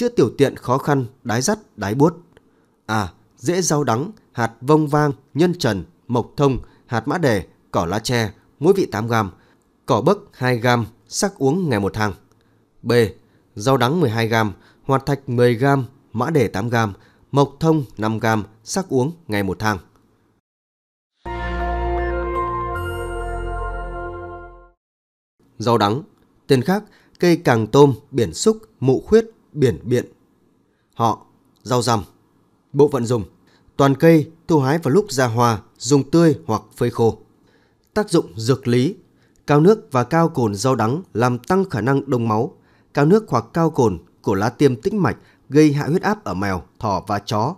chữa tiểu tiện khó khăn, đái rắt, đái buốt. À, dễ rau đắng, hạt vông vang, nhân trần, mộc thông, hạt mã đề, cỏ lá tre, mỗi vị 8 gram, cỏ bấc 2 gram, sắc uống ngày một thang. B. Rau đắng 12 gram, hoạt thạch 10 gram, mã đề 8 gram, mộc thông 5 gram, sắc uống ngày một thang. Rau đắng Tên khác, cây càng tôm, biển xúc, mụ khuyết, biển biện. Họ, rau răm. Bộ phận dùng, toàn cây thu hái vào lúc ra hoa, dùng tươi hoặc phơi khô. Tác dụng dược lý, cao nước và cao cồn rau đắng làm tăng khả năng đông máu. Cao nước hoặc cao cồn của lá tiêm tĩnh mạch gây hạ huyết áp ở mèo, thỏ và chó.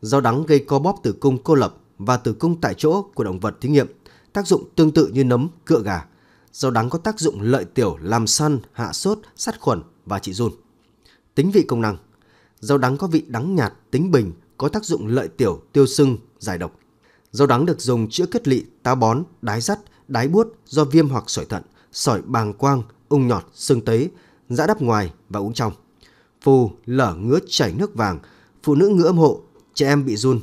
Rau đắng gây co bóp tử cung cô lập và tử cung tại chỗ của động vật thí nghiệm, tác dụng tương tự như nấm, cựa gà. Rau đắng có tác dụng lợi tiểu làm săn, hạ sốt, sát khuẩn và trị run tính vị công năng. Rau đắng có vị đắng nhạt, tính bình, có tác dụng lợi tiểu, tiêu sưng, giải độc. Rau đắng được dùng chữa kết lị, táo bón, đái sắt, đái buốt do viêm hoặc sỏi thận, sỏi bàng quang, ung nhọt, sưng tấy, giã đắp ngoài và uống trong. Phù, lở ngứa chảy nước vàng, phụ nữ ngứa âm hộ, trẻ em bị run.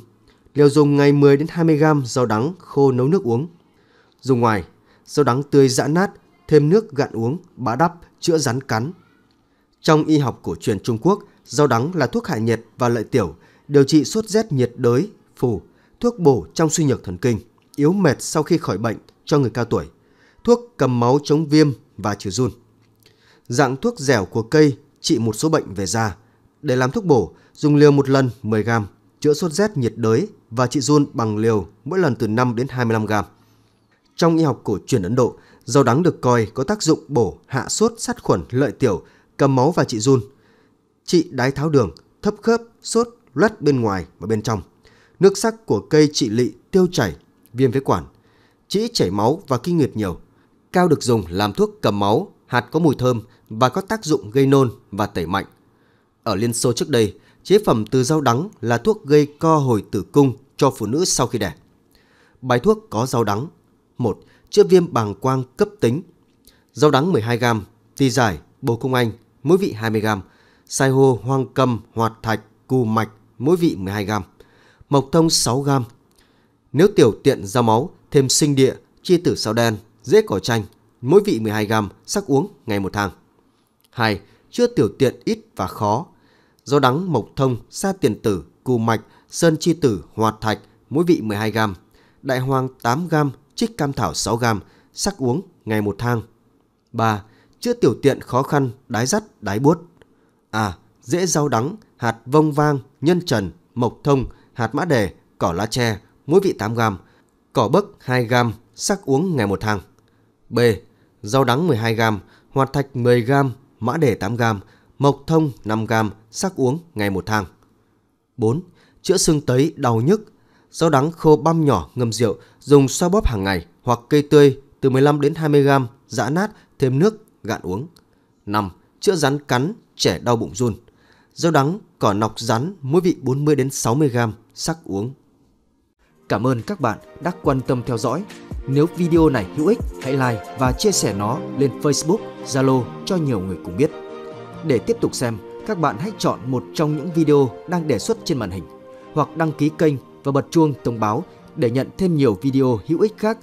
Liều dùng ngày 10 đến 20 gram rau đắng khô nấu nước uống. Dùng ngoài, rau đắng tươi giã nát, thêm nước gạn uống, bã đắp, chữa rắn cắn, trong y học cổ truyền Trung Quốc, rau đắng là thuốc hạ nhiệt và lợi tiểu, điều trị sốt rét nhiệt đới, phù, thuốc bổ trong suy nhược thần kinh, yếu mệt sau khi khỏi bệnh cho người cao tuổi, thuốc cầm máu chống viêm và trừ run. Dạng thuốc dẻo của cây trị một số bệnh về da. Để làm thuốc bổ, dùng liều một lần 10 gram chữa sốt rét nhiệt đới và trị run bằng liều mỗi lần từ 5 đến 25 gram. Trong y học cổ truyền Ấn Độ, rau đắng được coi có tác dụng bổ hạ sốt sát khuẩn lợi tiểu cầm máu và chị run. Chị đái tháo đường, thấp khớp, sốt, loét bên ngoài và bên trong. Nước sắc của cây trị lị tiêu chảy, viêm phế quản. chị chảy máu và kinh nguyệt nhiều. Cao được dùng làm thuốc cầm máu, hạt có mùi thơm và có tác dụng gây nôn và tẩy mạnh. Ở Liên Xô trước đây, chế phẩm từ rau đắng là thuốc gây co hồi tử cung cho phụ nữ sau khi đẻ. Bài thuốc có rau đắng. 1. Chữa viêm bàng quang cấp tính. Rau đắng 12g, ti giải, bồ công anh, mỗi vị 20g, sai hô hoang cầm, hoạt thạch, cù mạch mỗi vị 12g, mộc thông 6g. Nếu tiểu tiện ra máu, thêm sinh địa, chi tử sao đen, dễ cỏ chanh, mỗi vị 12g, sắc uống ngày một thang. 2. chưa tiểu tiện ít và khó. Do đắng, mộc thông, sa tiền tử, cù mạch, sơn chi tử, hoạt thạch, mỗi vị 12g, đại hoàng 8g, trích cam thảo 6g, sắc uống ngày một thang. 3 chữa tiểu tiện khó khăn, đái rắt, đái buốt. À, dễ rau đắng, hạt vông vang, nhân trần, mộc thông, hạt mã đề, cỏ lá tre, mỗi vị 8 gram, cỏ bấc 2 gram, sắc uống ngày một thang. B. Rau đắng 12 gram, hoạt thạch 10 gram, mã đề 8 gram, mộc thông 5 gram, sắc uống ngày một thang. 4. Chữa xương tấy, đau nhức. Rau đắng khô băm nhỏ ngâm rượu, dùng xoa bóp hàng ngày hoặc cây tươi từ 15 đến 20 gram, giã nát, thêm nước gạn uống. 5. Chữa rắn cắn, trẻ đau bụng run. rau đắng, cỏ nọc rắn, mỗi vị 40 đến 60 g, sắc uống. Cảm ơn các bạn đã quan tâm theo dõi. Nếu video này hữu ích, hãy like và chia sẻ nó lên Facebook, Zalo cho nhiều người cùng biết. Để tiếp tục xem, các bạn hãy chọn một trong những video đang đề xuất trên màn hình hoặc đăng ký kênh và bật chuông thông báo để nhận thêm nhiều video hữu ích khác